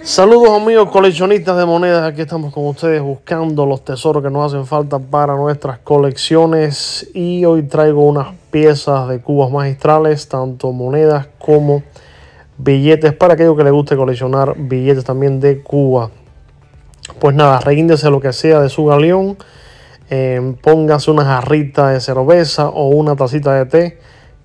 Saludos amigos coleccionistas de monedas, aquí estamos con ustedes buscando los tesoros que nos hacen falta para nuestras colecciones y hoy traigo unas piezas de cubas magistrales, tanto monedas como billetes, para aquellos que les guste coleccionar billetes también de Cuba. Pues nada, reíndese lo que sea de su galeón, em, póngase una jarrita de cerveza o una tacita de té,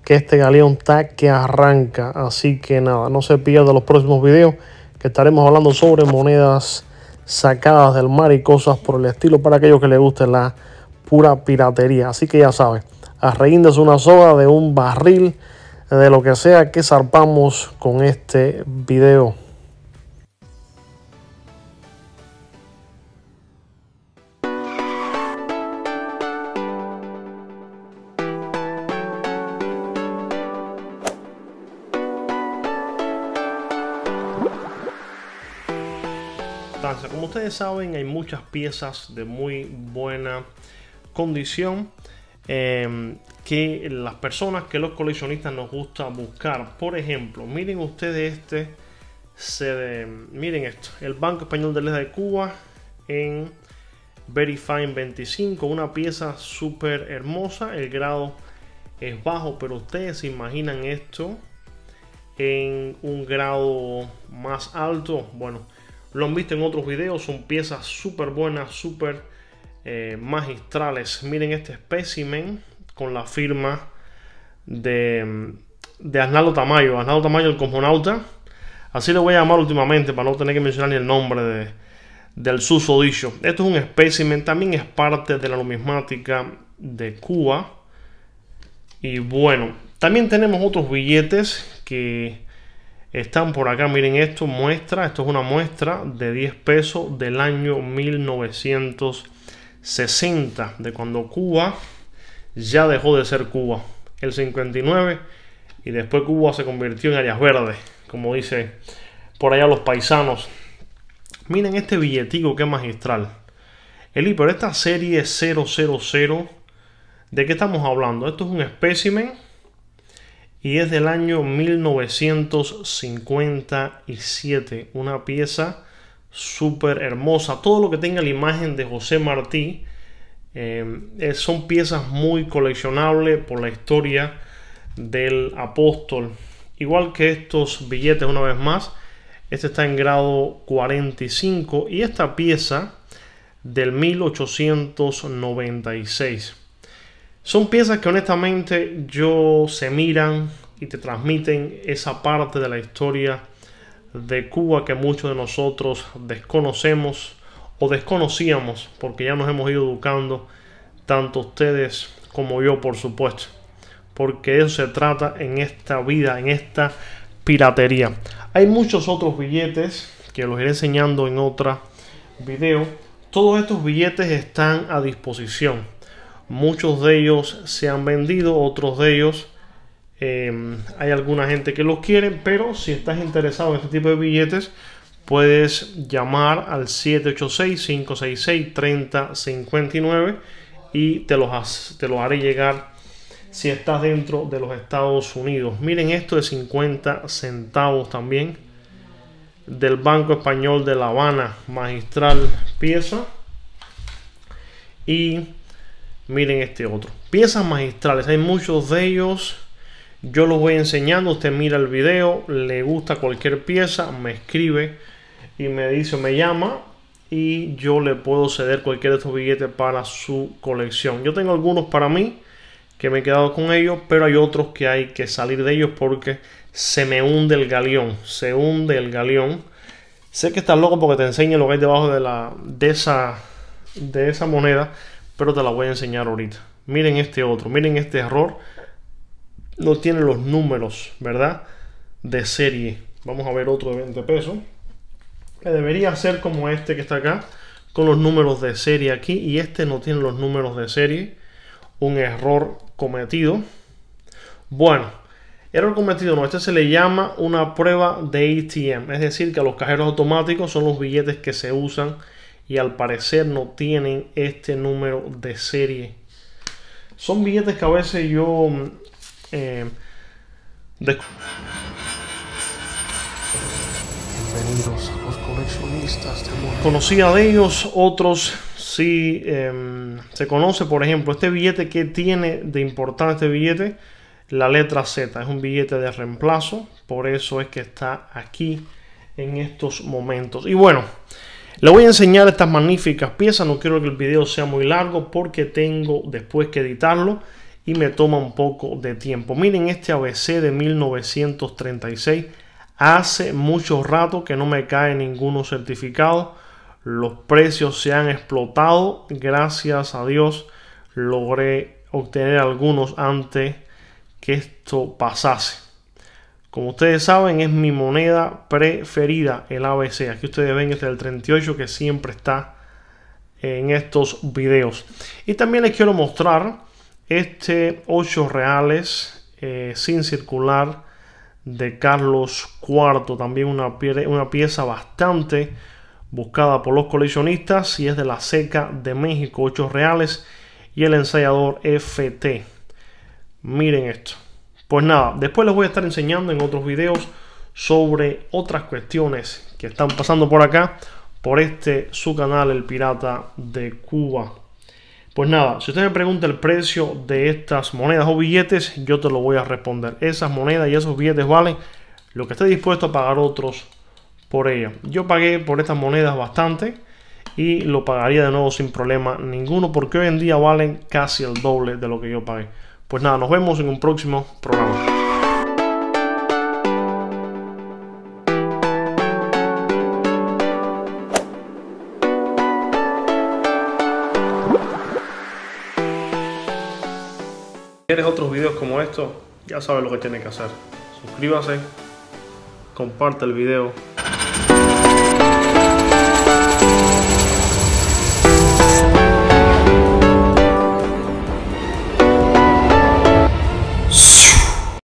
que este galeón está que arranca, así que nada, no se pierda los próximos videos que estaremos hablando sobre monedas sacadas del mar y cosas por el estilo para aquellos que les guste la pura piratería. Así que ya saben, arreíndense una soga de un barril, de lo que sea que zarpamos con este video. Como ustedes saben, hay muchas piezas de muy buena condición em, que las personas, que los coleccionistas nos gusta buscar. Por ejemplo, miren ustedes este, se miren esto, el Banco Español de Leda de Cuba en Verifine 25, una pieza súper hermosa, el grado es bajo, pero ustedes se imaginan esto en un grado más alto, bueno, lo han visto en otros videos, son piezas súper buenas, súper eh, magistrales. Miren este espécimen con la firma de, mm, de Arnaldo Tamayo. Arnaldo Tamayo, el cosmonauta. Así lo voy a llamar últimamente para no tener que mencionar ni el nombre de, del susodicho. Esto es un espécimen, también es parte de la numismática de Cuba. Y bueno, también tenemos otros billetes que están por acá, miren esto, muestra, esto es una muestra de 10 pesos del año 1960, de cuando Cuba ya dejó de ser Cuba, el 59, y después Cuba se convirtió en áreas verdes, como dice por allá los paisanos. Miren este billetico que magistral. Eli, pero esta serie 000, ¿de qué estamos hablando? Esto es un espécimen y es del año 1957. Una pieza súper hermosa. Todo lo que tenga la imagen de José Martí eh, son piezas muy coleccionables por la historia del apóstol. Igual que estos billetes, una vez más, este está en grado 45 y esta pieza del 1896. Son piezas que honestamente yo se miran y te transmiten esa parte de la historia de Cuba que muchos de nosotros desconocemos o desconocíamos porque ya nos hemos ido educando tanto ustedes como yo por supuesto porque eso se trata en esta vida en esta piratería hay muchos otros billetes que los iré enseñando en otra video todos estos billetes están a disposición Muchos de ellos se han vendido, otros de ellos em, hay alguna gente que los quiere, pero si estás interesado en este tipo de billetes, puedes llamar al 786-566-3059 y te los, te haré llegar si estás dentro de los Estados Unidos. Miren esto de 50 centavos también del Banco Español de La Habana, magistral pieza. Y miren este otro. Piezas magistrales, hay muchos de ellos. Yo los voy enseñando, usted mira el video, le gusta cualquier pieza, me escribe y me dice, me llama y yo le puedo ceder cualquier de estos billetes para su colección. Yo tengo algunos para mí que me he quedado con ellos, pero hay otros que hay que salir de ellos porque se me hunde el galeón, se hunde el galeón. Sé que estás loco porque te enseño lo que hay debajo de, la, de, esa, de esa moneda, pero te la voy a enseñar ahorita. Miren este otro, miren este error. No tiene los números, ¿verdad? De serie. Vamos a ver otro de 20 pesos. Que debería ser como este que está acá, con los números de serie aquí. Y este no tiene los números de serie. Un error cometido. Bueno, error cometido no. Este se le llama una prueba de ATM. Es decir, que los cajeros automáticos son los billetes que se usan y al parecer no tienen este número de serie. Son billetes que a veces yo... Mm, eh, Bienvenidos a los coleccionistas Conocía de ellos, otros sí em, se conoce, por ejemplo, este billete que tiene de importante este billete, la letra Z, es un billete de reemplazo, por eso es que está aquí en estos momentos. Y bueno, le voy a enseñar estas magníficas piezas. No quiero que el video sea muy largo porque tengo después que editarlo y me toma un poco de tiempo. Miren este ABC de 1936. Hace mucho rato que no me cae ninguno certificado. Los precios se han explotado. Gracias a Dios logré obtener algunos antes que esto pasase. Como ustedes saben, es mi moneda preferida, el ABC. Aquí ustedes ven este del 38 que siempre está en estos videos. Y también les quiero mostrar este 8 reales eh, sin circular de Carlos IV. También una, una pieza bastante buscada por los coleccionistas y es de la Seca de México, 8 reales. Y el ensayador FT. Miren esto. Pues nada, después les voy a estar enseñando en otros videos sobre otras cuestiones que están pasando por acá, por este su canal El Pirata de Cuba. Pues nada, si usted me pregunta el precio de estas monedas o billetes, yo te lo voy a responder. Esas monedas y esos billetes valen lo que esté dispuesto a pagar otros por ellas. Yo pagué por estas monedas bastante y lo pagaría de nuevo sin problema ninguno porque hoy en día valen casi el doble de lo que yo pagué. Pues nada, nos vemos en un próximo programa. quieres otros videos como estos, ya sabes lo que tienes que hacer. Suscríbase, comparte el video,